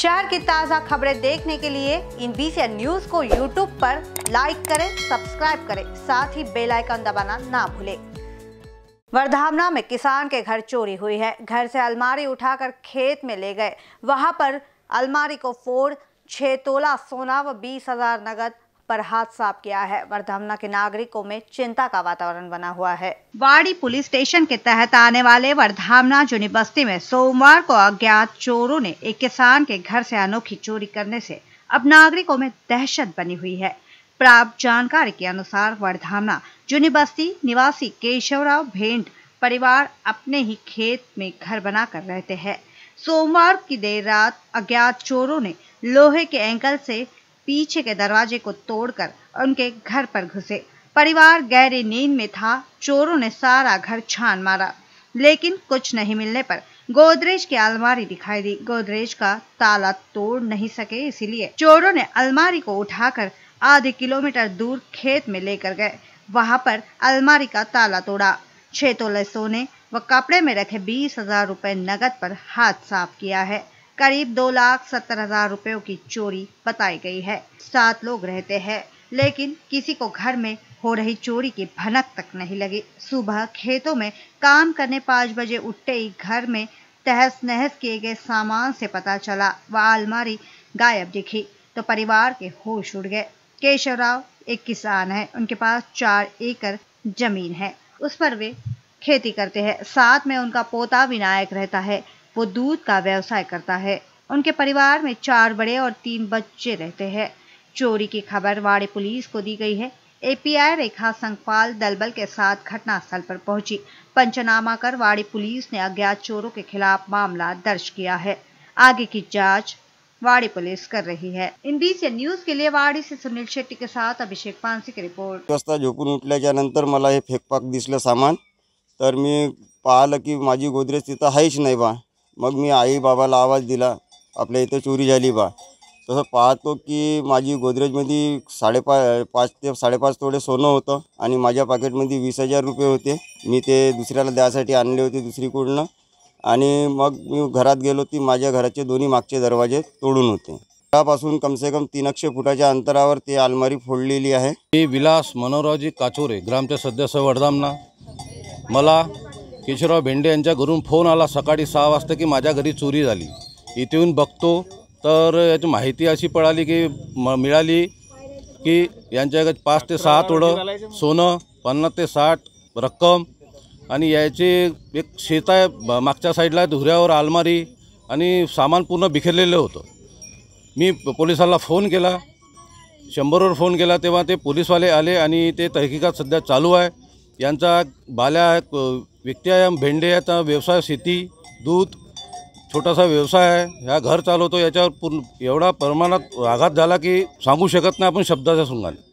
शहर की ताज़ा खबरें देखने के लिए इन बीसी न्यूज को यूट्यूब पर लाइक करें सब्सक्राइब करें साथ ही बेल आइकन दबाना ना भूलें वर्धामना में किसान के घर चोरी हुई है घर से अलमारी उठाकर खेत में ले गए वहां पर अलमारी को फोड़ छह तोला सोना व बीस हजार नगद पर हाथ साफ किया है वर्धमना के नागरिकों में चिंता का वातावरण बना हुआ है वाड़ी पुलिस स्टेशन के तहत आने वाले वर्धामना जुनी बस्ती में सोमवार को अज्ञात चोरों ने एक किसान के घर से अनोखी चोरी करने से अब नागरिकों में दहशत बनी हुई है प्राप्त जानकारी के अनुसार वर्धामना जुनी बस्ती निवासी केशवराव भेंट परिवार अपने ही खेत में घर बनाकर रहते हैं सोमवार की देर रात अज्ञात चोरों ने लोहे के एंकल से पीछे के दरवाजे को तोड़कर उनके घर पर घुसे परिवार गहरी नींद में था चोरों ने सारा घर छान मारा लेकिन कुछ नहीं मिलने पर गोदरेज की अलमारी दिखाई दी गोदरेज का ताला तोड़ नहीं सके इसीलिए चोरों ने अलमारी को उठाकर आधे किलोमीटर दूर खेत में लेकर गए वहां पर अलमारी का ताला तोड़ा छह तोले सोने व कपड़े में रखे बीस हजार रुपए नगद पर हाथ साफ किया है करीब दो लाख सत्तर हजार रुपयों की चोरी बताई गई है सात लोग रहते हैं लेकिन किसी को घर में हो रही चोरी की भनक तक नहीं लगी सुबह खेतों में काम करने पाँच बजे उठते ही घर में तहस नहस किए गए सामान से पता चला व अलमारी गायब दिखी तो परिवार के होश उड़ गए केशवराव एक किसान है उनके पास चार एकड़ जमीन है उस पर वे खेती करते हैं साथ में उनका पोता विनायक रहता है वो दूध का व्यवसाय करता है उनके परिवार में चार बड़े और तीन बच्चे रहते हैं चोरी की खबर वाड़े पुलिस को दी गई है एपीआई रेखा संखपाल दलबल के साथ घटनास्थल पर पहुंची पंचनामा कर वाड़ी पुलिस ने अज्ञात चोरों के खिलाफ मामला दर्ज किया है आगे की जांच वाड़ी पुलिस कर रही है इन बीच न्यूज के लिए वाड़ी से सुनील शेट्टी के साथ अभिषेक पानसी की रिपोर्ट वाजता झोपून उठल्याच्यानंतर मला फेकपाक दिसलं सामान तर मी पाहिलं की माझी गोदरेज तिथं आहेच नाही बा मग मी आई बाबाला आवाज दिला आपल्या इथं चोरी झाली बा तसं पाहतो की माझी गोदरेजमध्ये साडेपा पाच ते साडेपाच तोडे सोनं होतं आणि माझ्या पाकिटमध्ये वीस हजार रुपये होते मी ते दुसऱ्याला द्यासाठी आणले होते दुसरीकडनं आणि मग मी घरात गेलो ती माझ्या घराचे दोन्ही मागचे दरवाजे तोडून होते त्यापासून कमसे कम तीनशे फुटाच्या अंतरावर ती अलमारी फोडलेली आहे मी विलास मनोरावजी काचोरे ग्रामच्या सदस्य वडदामना मला केशवराव भेंडे यांच्या घरून फोन आला सका सहा वजता कि मजा घरी चोरी झाली इथे येऊन बघतो तर याची माहिती अशी पळाली की म मिळाली की यांच्याकडे पाच ते सहा तोडं सोनं पन्नास साठ रक्कम आणि एक शेत है मागच्या साइडला धुऱ्यावर आलमारी आणि सामान पूर्ण बिखरलेलं होतं मी पोलिसाला फोन किया शंबर फोन किया तेव्हा ते पोलीसवाले आले आणि ते तहकीकात चालू है यहाँ बाल्या विकत्या भेंडे आता व्यवसाय शेती दूध छोटासा व्यवसाय आहे ह्या घर चालवतो याच्यावर पूर्ण एवढा प्रमाणात आघात झाला की सांगू शकत नाही आपण शब्दाच्या सुंगाने।